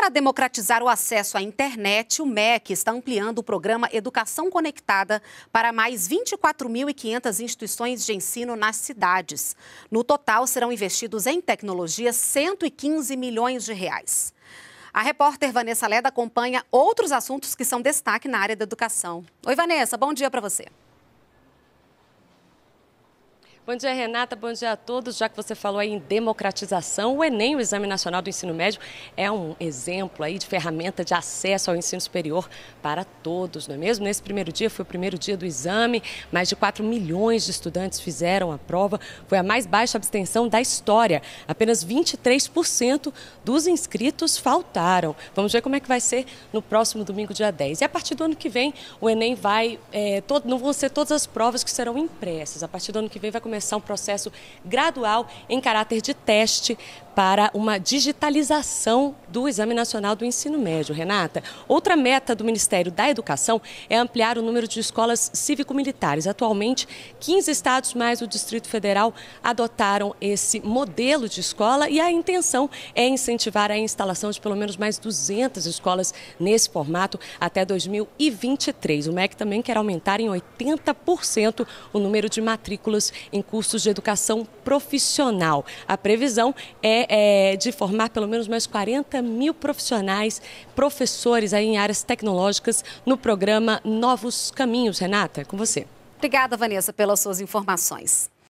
Para democratizar o acesso à internet, o MEC está ampliando o programa Educação Conectada para mais 24.500 instituições de ensino nas cidades. No total, serão investidos em tecnologia 115 milhões de reais. A repórter Vanessa Leda acompanha outros assuntos que são destaque na área da educação. Oi, Vanessa, bom dia para você. Bom dia, Renata. Bom dia a todos. Já que você falou aí em democratização, o Enem, o Exame Nacional do Ensino Médio, é um exemplo aí de ferramenta de acesso ao ensino superior para todos, não é mesmo? Nesse primeiro dia foi o primeiro dia do exame, mais de 4 milhões de estudantes fizeram a prova. Foi a mais baixa abstenção da história. Apenas 23% dos inscritos faltaram. Vamos ver como é que vai ser no próximo domingo, dia 10. E a partir do ano que vem, o Enem vai. É, todo, não vão ser todas as provas que serão impressas. A partir do ano que vem vai começar começar um processo gradual em caráter de teste para uma digitalização do Exame Nacional do Ensino Médio. Renata, outra meta do Ministério da Educação é ampliar o número de escolas cívico-militares. Atualmente, 15 estados mais o Distrito Federal adotaram esse modelo de escola e a intenção é incentivar a instalação de pelo menos mais 200 escolas nesse formato até 2023. O MEC também quer aumentar em 80% o número de matrículas em cursos de educação profissional. A previsão é né, é, de formar pelo menos mais 40 mil profissionais, professores aí em áreas tecnológicas no programa Novos Caminhos. Renata, é com você. Obrigada, Vanessa, pelas suas informações.